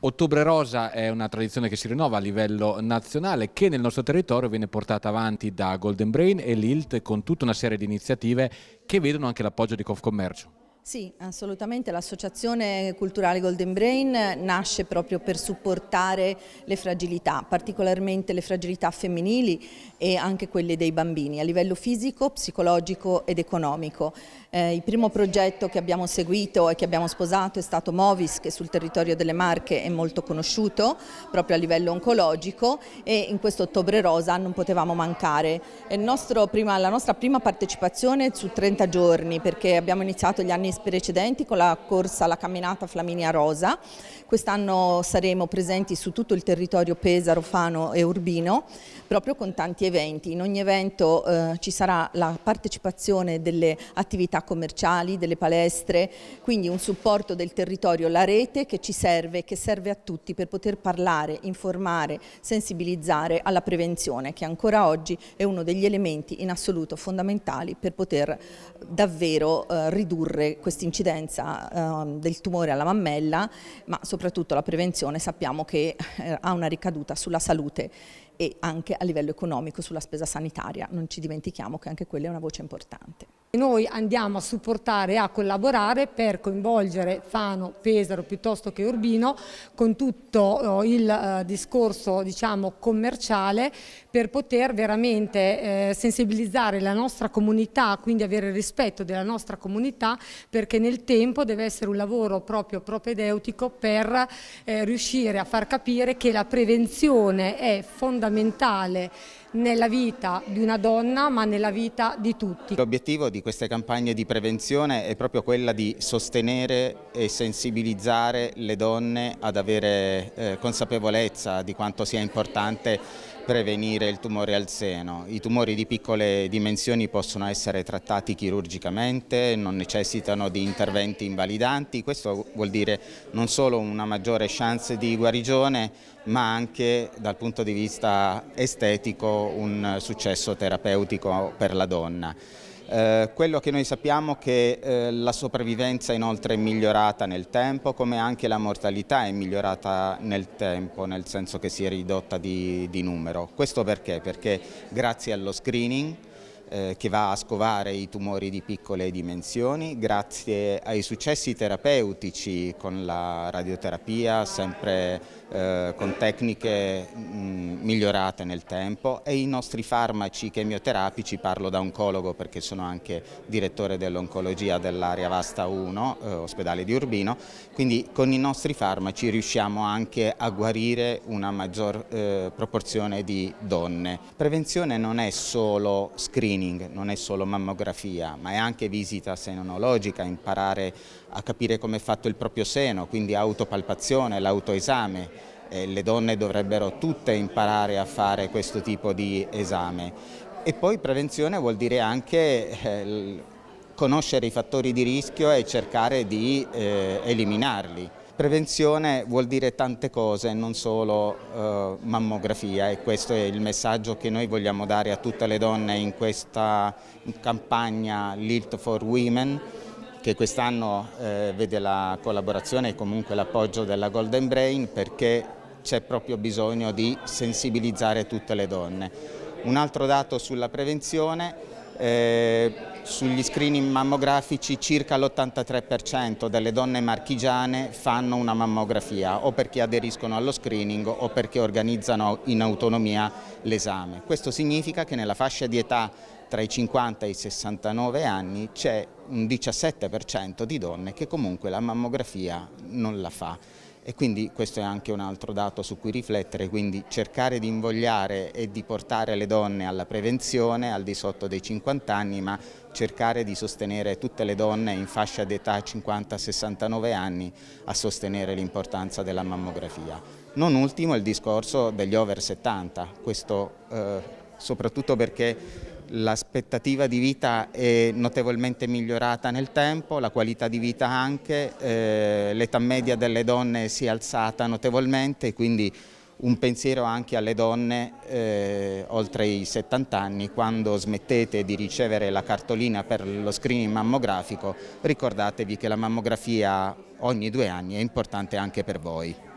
Ottobre Rosa è una tradizione che si rinnova a livello nazionale che nel nostro territorio viene portata avanti da Golden Brain e l'ILT con tutta una serie di iniziative che vedono anche l'appoggio di Confcommercio. Sì, assolutamente. L'associazione culturale Golden Brain nasce proprio per supportare le fragilità, particolarmente le fragilità femminili e anche quelle dei bambini a livello fisico, psicologico ed economico. Eh, il primo progetto che abbiamo seguito e che abbiamo sposato è stato Movis, che sul territorio delle Marche è molto conosciuto proprio a livello oncologico e in questo ottobre rosa non potevamo mancare. Prima, la nostra prima partecipazione su 30 giorni perché abbiamo iniziato gli anni precedenti con la corsa alla Camminata Flaminia Rosa. Quest'anno saremo presenti su tutto il territorio Pesaro, Fano e Urbino proprio con tanti eventi. In ogni evento eh, ci sarà la partecipazione delle attività commerciali, delle palestre, quindi un supporto del territorio, la rete che ci serve, che serve a tutti per poter parlare, informare, sensibilizzare alla prevenzione che ancora oggi è uno degli elementi in assoluto fondamentali per poter davvero eh, ridurre questo questa incidenza eh, del tumore alla mammella, ma soprattutto la prevenzione sappiamo che eh, ha una ricaduta sulla salute e anche a livello economico sulla spesa sanitaria, non ci dimentichiamo che anche quella è una voce importante. Noi andiamo a supportare e a collaborare per coinvolgere Fano, Pesaro piuttosto che Urbino con tutto eh, il eh, discorso diciamo, commerciale per poter veramente eh, sensibilizzare la nostra comunità, quindi avere il rispetto della nostra comunità perché nel tempo deve essere un lavoro proprio propedeutico per riuscire a far capire che la prevenzione è fondamentale fondamentale nella vita di una donna ma nella vita di tutti. L'obiettivo di queste campagne di prevenzione è proprio quella di sostenere e sensibilizzare le donne ad avere eh, consapevolezza di quanto sia importante prevenire il tumore al seno. I tumori di piccole dimensioni possono essere trattati chirurgicamente, non necessitano di interventi invalidanti, questo vuol dire non solo una maggiore chance di guarigione, ma anche dal punto di vista estetico un successo terapeutico per la donna. Eh, quello che noi sappiamo è che eh, la sopravvivenza inoltre è migliorata nel tempo, come anche la mortalità è migliorata nel tempo, nel senso che si è ridotta di, di numero. Questo perché? Perché grazie allo screening eh, che va a scovare i tumori di piccole dimensioni, grazie ai successi terapeutici con la radioterapia, sempre eh, con tecniche mh, mm, migliorate nel tempo e i nostri farmaci chemioterapici, parlo da oncologo perché sono anche direttore dell'oncologia dell'area Vasta 1, eh, ospedale di Urbino, quindi con i nostri farmaci riusciamo anche a guarire una maggior eh, proporzione di donne. Prevenzione non è solo screening, screening non è solo mammografia, ma è anche visita senonologica, imparare a capire come è fatto il proprio seno, quindi autopalpazione, l'autoesame. Eh, le donne dovrebbero tutte imparare a fare questo tipo di esame. E poi prevenzione vuol dire anche eh, conoscere i fattori di rischio e cercare di eh, eliminarli. Prevenzione vuol dire tante cose, non solo eh, mammografia e questo è il messaggio che noi vogliamo dare a tutte le donne in questa campagna Lilt for Women che quest'anno eh, vede la collaborazione e comunque l'appoggio della Golden Brain perché c'è proprio bisogno di sensibilizzare tutte le donne. Un altro dato sulla prevenzione eh, sugli screening mammografici circa l'83% delle donne marchigiane fanno una mammografia o perché aderiscono allo screening o perché organizzano in autonomia l'esame. Questo significa che nella fascia di età tra i 50 e i 69 anni c'è un 17% di donne che comunque la mammografia non la fa e quindi questo è anche un altro dato su cui riflettere, quindi cercare di invogliare e di portare le donne alla prevenzione al di sotto dei 50 anni, ma cercare di sostenere tutte le donne in fascia d'età 50-69 anni a sostenere l'importanza della mammografia. Non ultimo il discorso degli over 70, questo eh, soprattutto perché L'aspettativa di vita è notevolmente migliorata nel tempo, la qualità di vita anche, eh, l'età media delle donne si è alzata notevolmente, quindi un pensiero anche alle donne eh, oltre i 70 anni, quando smettete di ricevere la cartolina per lo screening mammografico, ricordatevi che la mammografia ogni due anni è importante anche per voi.